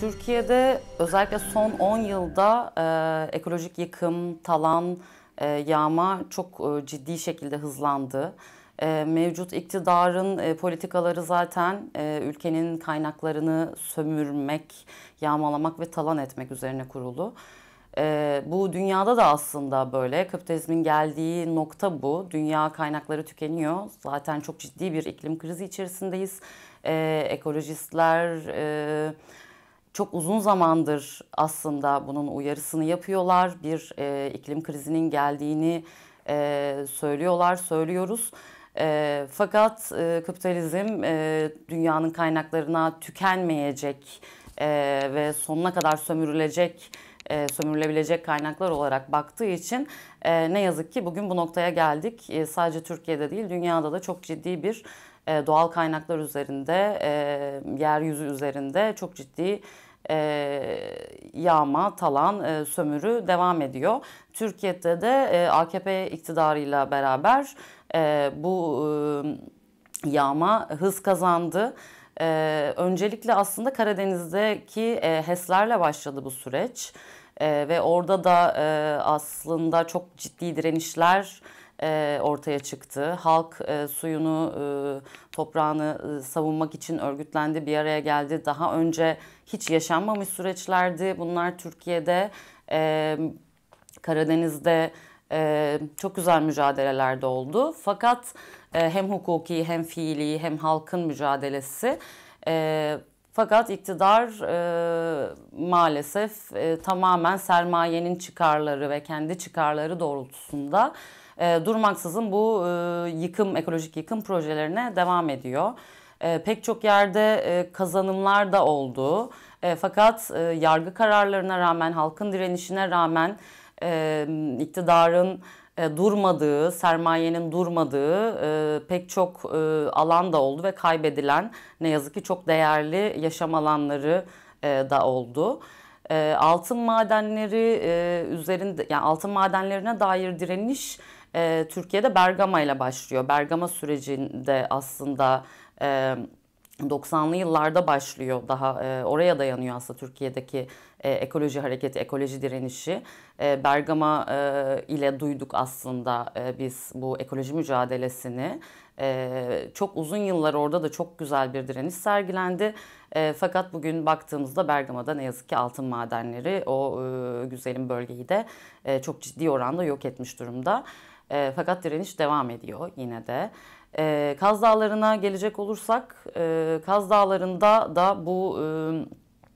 Türkiye'de özellikle son 10 yılda e, ekolojik yıkım, talan, e, yağma çok e, ciddi şekilde hızlandı. E, mevcut iktidarın e, politikaları zaten e, ülkenin kaynaklarını sömürmek, yağmalamak ve talan etmek üzerine kurulu. E, bu dünyada da aslında böyle. Kapitalizmin geldiği nokta bu. Dünya kaynakları tükeniyor. Zaten çok ciddi bir iklim krizi içerisindeyiz. E, ekolojistler... E, çok uzun zamandır aslında bunun uyarısını yapıyorlar. Bir e, iklim krizinin geldiğini e, söylüyorlar, söylüyoruz. E, fakat e, kapitalizm e, dünyanın kaynaklarına tükenmeyecek e, ve sonuna kadar sömürülecek e, sömürülebilecek kaynaklar olarak baktığı için e, ne yazık ki bugün bu noktaya geldik. E, sadece Türkiye'de değil dünyada da çok ciddi bir e, doğal kaynaklar üzerinde, e, yeryüzü üzerinde çok ciddi e, yağma, talan, e, sömürü devam ediyor. Türkiye'de de e, AKP iktidarıyla beraber e, bu e, yağma hız kazandı. E, öncelikle aslında Karadeniz'deki e, HES'lerle başladı bu süreç. E, ve orada da e, aslında çok ciddi direnişler e, ortaya çıktı. Halk e, suyunu, e, toprağını e, savunmak için örgütlendi, bir araya geldi. Daha önce hiç yaşanmamış süreçlerdi. Bunlar Türkiye'de, e, Karadeniz'de e, çok güzel mücadelelerde oldu. Fakat e, hem hukuki hem fiili hem halkın mücadelesi. E, fakat iktidar e, maalesef tamamen sermayenin çıkarları ve kendi çıkarları doğrultusunda durmaksızın bu yıkım ekolojik yıkım projelerine devam ediyor. pek çok yerde kazanımlar da oldu. fakat yargı kararlarına rağmen, halkın direnişine rağmen e, iktidarın e, durmadığı, sermayenin durmadığı e, pek çok e, alan da oldu ve kaybedilen ne yazık ki çok değerli yaşam alanları e, da oldu. altın madenleri üzerinde, yani altın madenlerine dair direniş Türkiye'de Bergama ile başlıyor. Bergama sürecinde aslında 90'lı yıllarda başlıyor daha e, oraya dayanıyor aslında Türkiye'deki e, ekoloji hareketi, ekoloji direnişi. E, Bergama e, ile duyduk aslında e, biz bu ekoloji mücadelesini. E, çok uzun yıllar orada da çok güzel bir direniş sergilendi. E, fakat bugün baktığımızda Bergama'da ne yazık ki altın madenleri o e, güzelim bölgeyi de e, çok ciddi oranda yok etmiş durumda. E, fakat direniş devam ediyor yine de. E, Kaz Dağları'na gelecek olursak, e, Kaz Dağları'nda da bu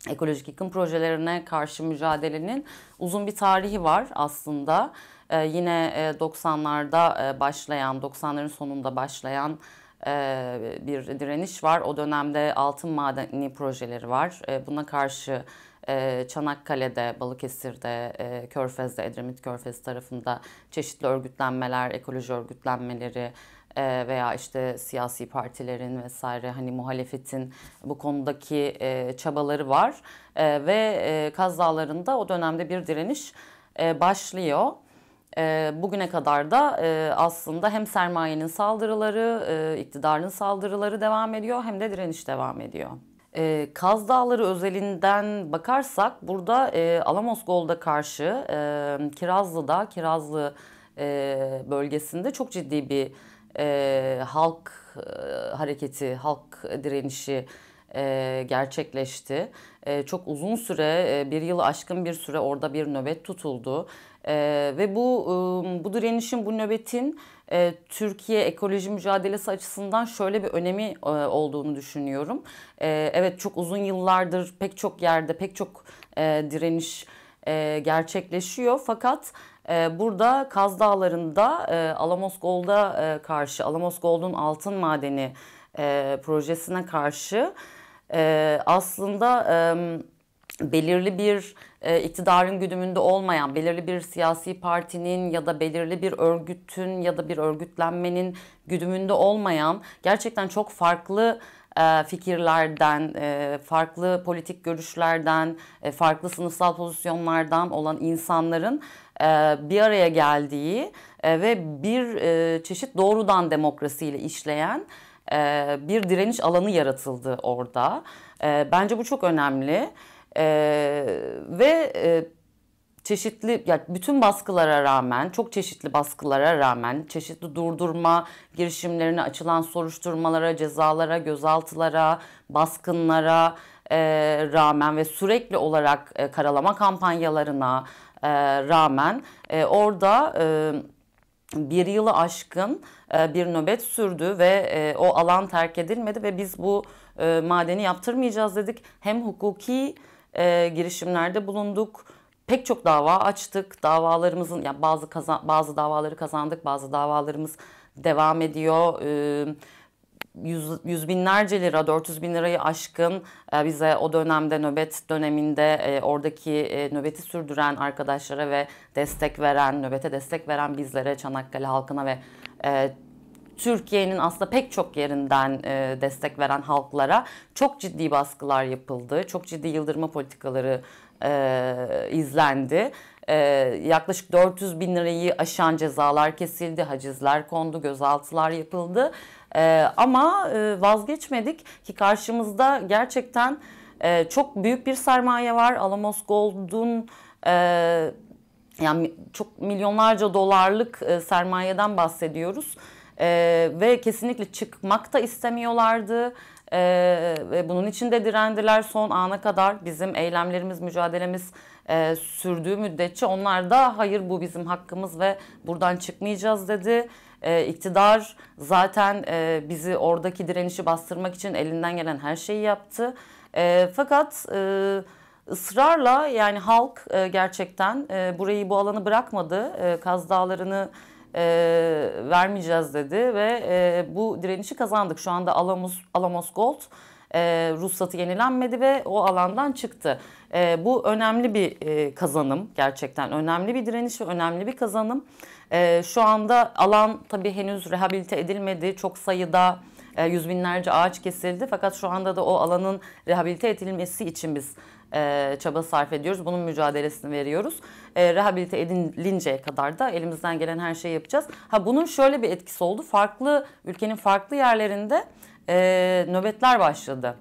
e, ekolojik yıkım projelerine karşı mücadelenin uzun bir tarihi var aslında. E, yine e, 90'larda e, başlayan, 90'ların sonunda başlayan e, bir direniş var. O dönemde altın madeni projeleri var. E, buna karşı e, Çanakkale'de, Balıkesir'de, e, Körfez'de, Edremit Körfez tarafında çeşitli örgütlenmeler, ekoloji örgütlenmeleri, ee, veya işte siyasi partilerin vesaire hani muhalefetin bu konudaki e, çabaları var ee, ve e, Kaz Dağları'nda o dönemde bir direniş e, başlıyor. Ee, bugüne kadar da e, aslında hem sermayenin saldırıları, iktidarın saldırıları devam ediyor hem de direniş devam ediyor. E, Kaz Dağları özelinden bakarsak burada Alamos Gold'a karşı Kirazlı'da, Kirazlı bölgesinde çok ciddi bir e, halk e, hareketi, halk direnişi e, gerçekleşti. E, çok uzun süre, e, bir yılı aşkın bir süre orada bir nöbet tutuldu. E, ve bu e, bu direnişin, bu nöbetin e, Türkiye ekoloji mücadelesi açısından şöyle bir önemi e, olduğunu düşünüyorum. E, evet çok uzun yıllardır pek çok yerde, pek çok e, direniş e, gerçekleşiyor. Fakat e, burada Kaz Dağları'nda e, Alamos Gold'a e, karşı, Alamos Gold'un altın madeni e, projesine karşı e, aslında e, belirli bir e, iktidarın güdümünde olmayan, belirli bir siyasi partinin ya da belirli bir örgütün ya da bir örgütlenmenin güdümünde olmayan gerçekten çok farklı e, fikirlerden, e, farklı politik görüşlerden, e, farklı sınıfsal pozisyonlardan olan insanların bir araya geldiği ve bir çeşit doğrudan demokrasiyle işleyen bir direniş alanı yaratıldı orada. Bence bu çok önemli ve çeşitli yani bütün baskılara rağmen, çok çeşitli baskılara rağmen, çeşitli durdurma girişimlerine açılan soruşturmalara, cezalara, gözaltılara, baskınlara e, rağmen ve sürekli olarak e, karalama kampanyalarına e, rağmen e, orada e, bir yılı aşkın e, bir nöbet sürdü ve e, o alan terk edilmedi ve biz bu e, madeni yaptırmayacağız dedik. Hem hukuki girişimlerde bulunduk pek çok dava açtık. Davalarımızın yani bazı kazan, bazı davaları kazandık, bazı davalarımız devam ediyor. Ee, yüz, yüz binlerce lira, 400 bin lirayı aşkın e, bize o dönemde nöbet döneminde e, oradaki e, nöbeti sürdüren arkadaşlara ve destek veren, nöbete destek veren bizlere, Çanakkale halkına ve e, Türkiye'nin aslında pek çok yerinden e, destek veren halklara çok ciddi baskılar yapıldı. Çok ciddi yıldırma politikaları e, izlendi. E, yaklaşık 400 bin lirayı aşan cezalar kesildi, hacizler kondu, gözaltılar yapıldı. E, ama e, vazgeçmedik ki karşımızda gerçekten e, çok büyük bir sermaye var. Alamos Gold'un e, yani çok milyonlarca dolarlık e, sermayeden bahsediyoruz. Ee, ve kesinlikle çıkmak da istemiyorlardı. Ee, ve bunun için de direndiler son ana kadar. Bizim eylemlerimiz, mücadelemiz e, sürdüğü müddetçe onlar da hayır bu bizim hakkımız ve buradan çıkmayacağız dedi. E, iktidar zaten e, bizi oradaki direnişi bastırmak için elinden gelen her şeyi yaptı. E, fakat e, ısrarla yani halk e, gerçekten e, burayı bu alanı bırakmadı. E, Kaz Dağları'nı e, vermeyeceğiz dedi ve e, bu direnişi kazandık. Şu anda Alamos, Alamos Gold e, ruhsatı yenilenmedi ve o alandan çıktı. E, bu önemli bir e, kazanım gerçekten önemli bir direniş ve önemli bir kazanım. E, şu anda alan tabii henüz rehabilite edilmedi çok sayıda e, yüz binlerce ağaç kesildi. Fakat şu anda da o alanın rehabilite edilmesi için biz e, çaba sarf ediyoruz. Bunun mücadelesini veriyoruz. E, rehabilite edilinceye kadar da elimizden gelen her şeyi yapacağız. Ha bunun şöyle bir etkisi oldu. Farklı ülkenin farklı yerlerinde e, nöbetler başladı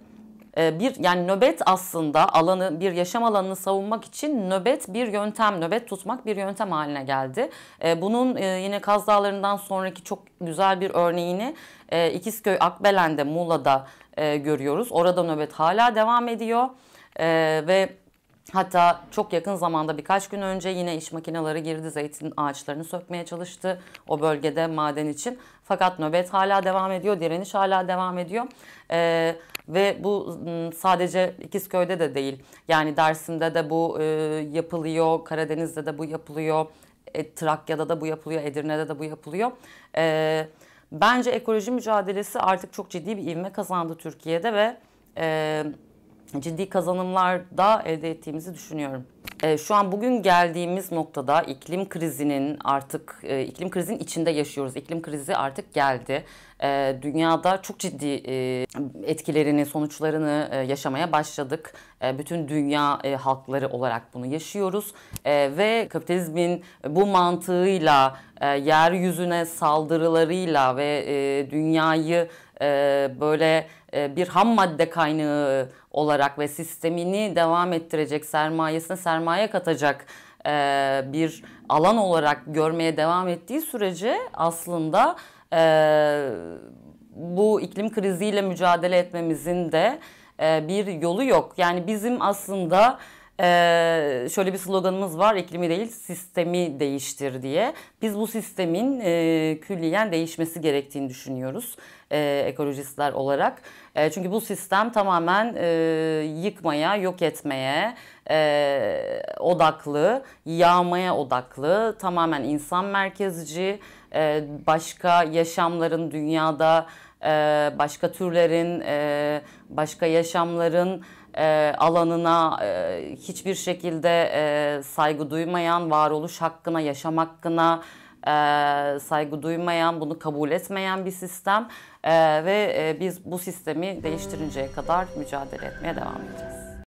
ee, bir yani nöbet aslında alanı bir yaşam alanını savunmak için nöbet bir yöntem, nöbet tutmak bir yöntem haline geldi. Ee, bunun e, yine Kaz Dağları'ndan sonraki çok güzel bir örneğini e, İkizköy Akbelen'de Muğla'da e, görüyoruz. Orada nöbet hala devam ediyor ee, ve Hatta çok yakın zamanda birkaç gün önce yine iş makineleri girdi zeytin ağaçlarını sökmeye çalıştı o bölgede maden için. Fakat nöbet hala devam ediyor, direniş hala devam ediyor. Ee, ve bu ıı, sadece İkizköy'de de değil. Yani Dersim'de de bu e, yapılıyor, Karadeniz'de de bu yapılıyor, e, Trakya'da da bu yapılıyor, Edirne'de de bu yapılıyor. E, bence ekoloji mücadelesi artık çok ciddi bir ivme kazandı Türkiye'de ve e, ciddi kazanımlar da elde ettiğimizi düşünüyorum. E, şu an bugün geldiğimiz noktada iklim krizinin artık e, iklim krizin içinde yaşıyoruz. İklim krizi artık geldi. E, dünyada çok ciddi etkilerini, sonuçlarını yaşamaya başladık. bütün dünya halkları olarak bunu yaşıyoruz ve kapitalizmin bu mantığıyla, yeryüzüne saldırılarıyla ve dünyayı böyle e, bir ham madde kaynağı e, olarak ve sistemini devam ettirecek sermayesine sermaye katacak e, bir alan olarak görmeye devam ettiği sürece aslında bu iklim kriziyle mücadele etmemizin de bir yolu yok. Yani bizim aslında ee, şöyle bir sloganımız var iklimi değil sistemi değiştir diye. Biz bu sistemin e, külliyen değişmesi gerektiğini düşünüyoruz e, ekolojistler olarak. E, çünkü bu sistem tamamen e, yıkmaya, yok etmeye e, odaklı, yağmaya odaklı, tamamen insan merkezci, e, başka yaşamların dünyada e, başka türlerin, e, başka yaşamların e, alanına hiçbir şekilde saygı duymayan, varoluş hakkına, yaşam hakkına saygı duymayan, bunu kabul etmeyen bir sistem ve biz bu sistemi değiştirinceye kadar mücadele etmeye devam edeceğiz.